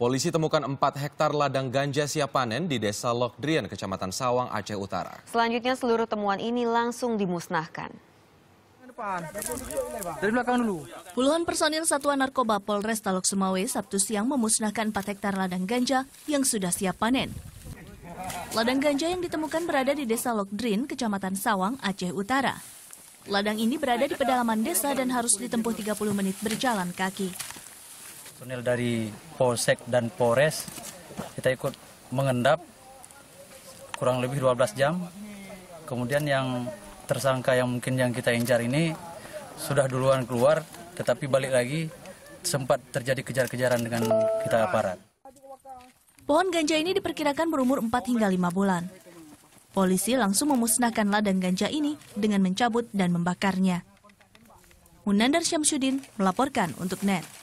Polisi temukan 4 hektar ladang ganja siap panen di Desa Lokdrian, Kecamatan Sawang, Aceh Utara. Selanjutnya seluruh temuan ini langsung dimusnahkan. Dari belakang dulu. Puluhan personil Satuan Narkoba Polres Talok Sumawe Sabtu siang memusnahkan 4 hektar ladang ganja yang sudah siap panen. Ladang ganja yang ditemukan berada di Desa Lokdrin, Kecamatan Sawang, Aceh Utara. Ladang ini berada di pedalaman desa dan harus ditempuh 30 menit berjalan kaki. Personil dari Polsek dan Polres kita ikut mengendap kurang lebih 12 jam. Kemudian yang tersangka yang mungkin yang kita incar ini sudah duluan keluar tetapi balik lagi sempat terjadi kejar-kejaran dengan kita aparat. Pohon ganja ini diperkirakan berumur 4 hingga 5 bulan. Polisi langsung memusnahkan ladang ganja ini dengan mencabut dan membakarnya. Munandar Syamsuddin melaporkan untuk NET.